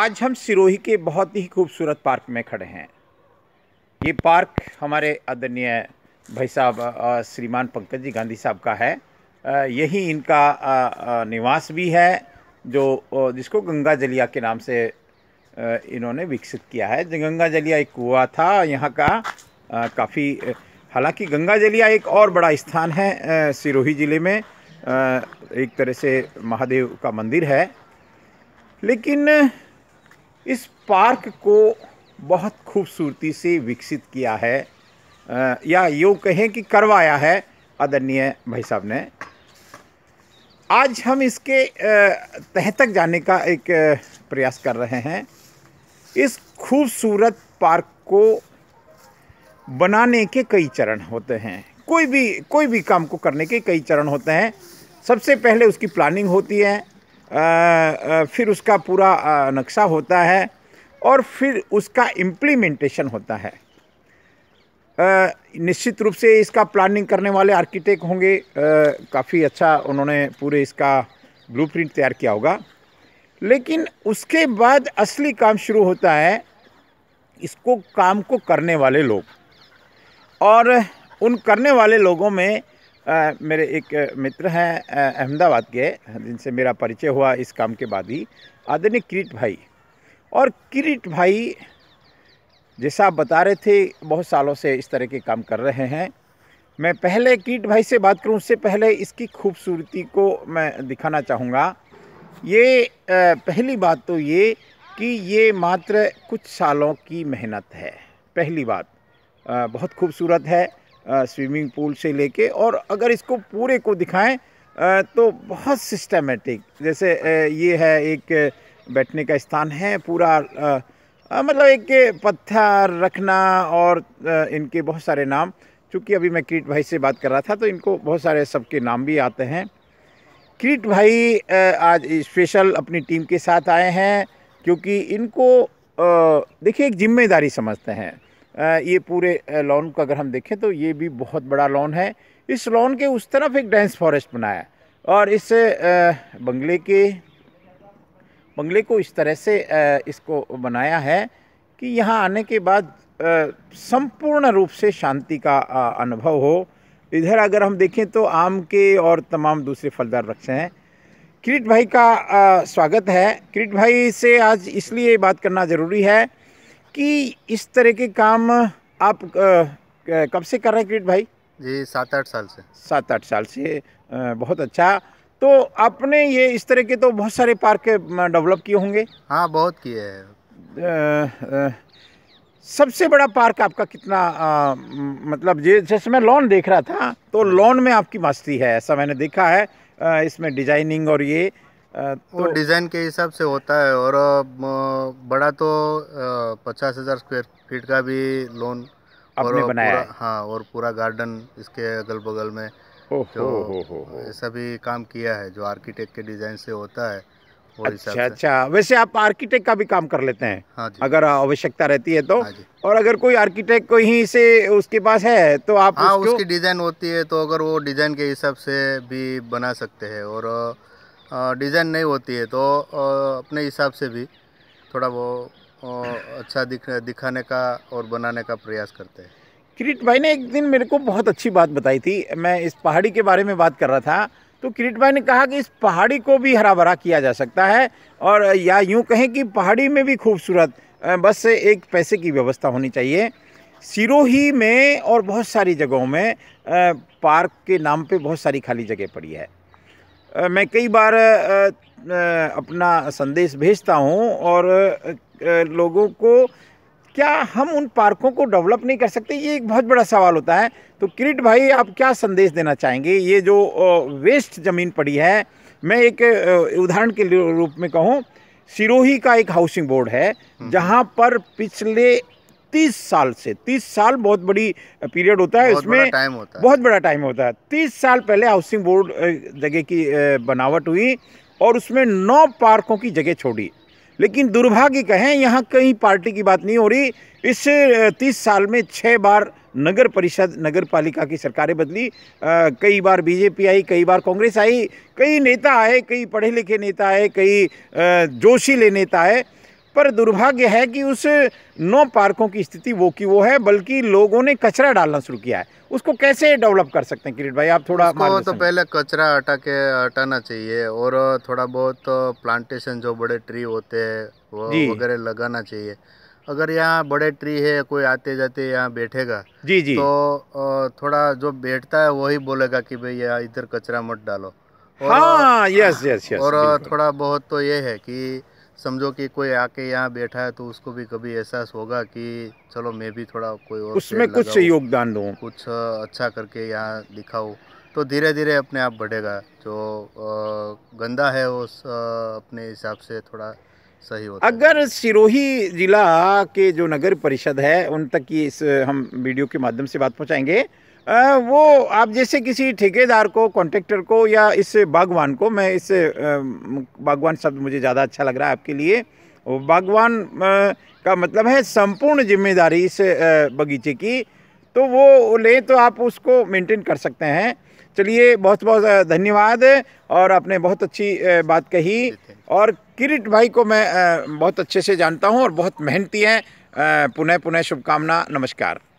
आज हम सिरोही के बहुत ही खूबसूरत पार्क में खड़े हैं ये पार्क हमारे आदरणीय भाई साहब श्रीमान पंकज जी गांधी साहब का है यही इनका निवास भी है जो जिसको गंगा जलिया के नाम से इन्होंने विकसित किया है गंगा जलिया एक कुआ था यहाँ का काफ़ी हालांकि गंगा जलिया एक और बड़ा स्थान है सिरोही ज़िले में एक तरह से महादेव का मंदिर है लेकिन इस पार्क को बहुत खूबसूरती से विकसित किया है या यूँ कहें कि करवाया है आदरणीय भाई साहब ने आज हम इसके तह तक जाने का एक प्रयास कर रहे हैं इस खूबसूरत पार्क को बनाने के कई चरण होते हैं कोई भी कोई भी काम को करने के कई चरण होते हैं सबसे पहले उसकी प्लानिंग होती है फिर उसका पूरा नक्शा होता है और फिर उसका इम्प्लीमेंटेशन होता है निश्चित रूप से इसका प्लानिंग करने वाले आर्किटेक्ट होंगे काफ़ी अच्छा उन्होंने पूरे इसका ब्लूप्रिंट तैयार किया होगा लेकिन उसके बाद असली काम शुरू होता है इसको काम को करने वाले लोग और उन करने वाले लोगों में आ, मेरे एक मित्र हैं अहमदाबाद के जिनसे मेरा परिचय हुआ इस काम के बाद ही आदरणीय किरीट भाई और किरीट भाई जैसा आप बता रहे थे बहुत सालों से इस तरह के काम कर रहे हैं मैं पहले किरीट भाई से बात करूं उससे पहले इसकी खूबसूरती को मैं दिखाना चाहूँगा ये पहली बात तो ये कि ये मात्र कुछ सालों की मेहनत है पहली बात बहुत खूबसूरत है स्विमिंग पूल से लेके और अगर इसको पूरे को दिखाएं तो बहुत सिस्टमेटिक जैसे ये है एक बैठने का स्थान है पूरा मतलब एक पत्थर रखना और इनके बहुत सारे नाम चूँकि अभी मैं क्रीट भाई से बात कर रहा था तो इनको बहुत सारे सबके नाम भी आते हैं क्रीट भाई आज स्पेशल अपनी टीम के साथ आए हैं क्योंकि इनको देखिए एक जिम्मेदारी समझते हैं ये पूरे लॉन का अगर हम देखें तो ये भी बहुत बड़ा लॉन है इस लॉन के उस तरफ एक डेंस फॉरेस्ट बनाया और इस बंगले के बंगले को इस तरह से इसको बनाया है कि यहाँ आने के बाद संपूर्ण रूप से शांति का अनुभव हो इधर अगर हम देखें तो आम के और तमाम दूसरे फलदार वृक्ष हैं किरीट भाई का स्वागत है किरीट भाई से आज इसलिए बात करना ज़रूरी है कि इस तरह के काम आप कब से कर रहे हैं क्रिकेट भाई जी सात आठ साल से सात आठ साल से बहुत अच्छा तो आपने ये इस तरह के तो बहुत सारे पार्क डेवलप किए होंगे हाँ बहुत किए हैं सबसे बड़ा पार्क आपका कितना आ, मतलब जैसे मैं लॉन देख रहा था तो लॉन में आपकी मस्ती है ऐसा मैंने देखा है आ, इसमें डिजाइनिंग और ये तो डिज़ाइन के हिसाब से होता है और बड़ा तो पचास हज़ार स्क्वायर फीट का भी लोन और बनाया पूरा, हाँ और पूरा गार्डन इसके अगल बगल में जो ऐसा भी काम किया है जो आर्किटेक्ट के डिज़ाइन से होता है अच्छा अच्छा वैसे आप आर्किटेक्ट का भी काम कर लेते हैं हाँ अगर आवश्यकता रहती है तो हाँ और अगर कोई आर्किटेक्ट को ही से उसके पास है तो आप हाँ उसकी डिज़ाइन होती है तो अगर वो डिज़ाइन के हिसाब से भी बना सकते हैं और डिज़ाइन नहीं होती है तो अपने हिसाब से भी थोड़ा वो अच्छा दिख दिखाने का और बनाने का प्रयास करते हैं किरीट भाई ने एक दिन मेरे को बहुत अच्छी बात बताई थी मैं इस पहाड़ी के बारे में बात कर रहा था तो किरीट भाई ने कहा कि इस पहाड़ी को भी हरा भरा किया जा सकता है और या यूँ कहें कि पहाड़ी में भी खूबसूरत बस एक पैसे की व्यवस्था होनी चाहिए सिरोही में और बहुत सारी जगहों में पार्क के नाम पे बहुत सारी खाली जगह पड़ी है मैं कई बार अपना संदेश भेजता हूँ और लोगों को क्या हम उन पार्कों को डेवलप नहीं कर सकते ये एक बहुत बड़ा सवाल होता है तो किरीट भाई आप क्या संदेश देना चाहेंगे ये जो वेस्ट ज़मीन पड़ी है मैं एक उदाहरण के रूप में कहूँ सिरोही का एक हाउसिंग बोर्ड है हम्म। जहाँ पर पिछले तीस साल से तीस साल बहुत बड़ी पीरियड होता है इसमें टाइम होता है बहुत बड़ा टाइम होता है तीस साल पहले हाउसिंग बोर्ड जगह की बनावट हुई और उसमें नौ पार्कों की जगह छोड़ी लेकिन दुर्भाग्य कहें यहाँ कहीं पार्टी की बात नहीं हो रही इस तीस साल में छः बार नगर परिषद नगर पालिका की सरकारें बदली आ, कई बार बीजेपी आई कई बार कांग्रेस आई कई नेता आए कई पढ़े लिखे नेता आए कई जोशीले नेता आए पर दुर्भाग्य है कि उस नौ पार्कों की स्थिति वो की वो है बल्कि लोगों ने कचरा डालना शुरू किया है उसको कैसे डेवलप कर सकते हैं किरीट भाई आप थोड़ा उसको तो पहले कचरा हटा के हटाना चाहिए और थोड़ा बहुत प्लांटेशन जो बड़े ट्री होते हैं वो वगैरह लगाना चाहिए अगर यहाँ बड़े ट्री है कोई आते जाते यहाँ बैठेगा जी जी तो थोड़ा जो बैठता है वही बोलेगा कि भाई यहाँ इधर कचरा मत डालो हाँ यस यस यस और थोड़ा बहुत तो ये है कि समझो कि कोई आके यहाँ बैठा है तो उसको भी कभी एहसास होगा कि चलो मैं भी थोड़ा कोई और उसमें कुछ योगदान दो कुछ अच्छा करके यहाँ दिखाओ तो धीरे धीरे अपने आप बढ़ेगा जो गंदा है वो अपने हिसाब से थोड़ा सही होता अगर सिरोही जिला के जो नगर परिषद है उन तक की इस हम वीडियो के माध्यम से बात पहुँचाएंगे वो आप जैसे किसी ठेकेदार को कॉन्ट्रैक्टर को या इस बागवान को मैं इस बागवान शब्द मुझे ज़्यादा अच्छा लग रहा है आपके लिए बागवान का मतलब है संपूर्ण जिम्मेदारी इस बगीचे की तो वो लें तो आप उसको मेंटेन कर सकते हैं चलिए बहुत बहुत धन्यवाद और आपने बहुत अच्छी बात कही और किरीट भाई को मैं बहुत अच्छे से जानता हूँ और बहुत मेहनती हैं पुनः पुनः शुभकामना नमस्कार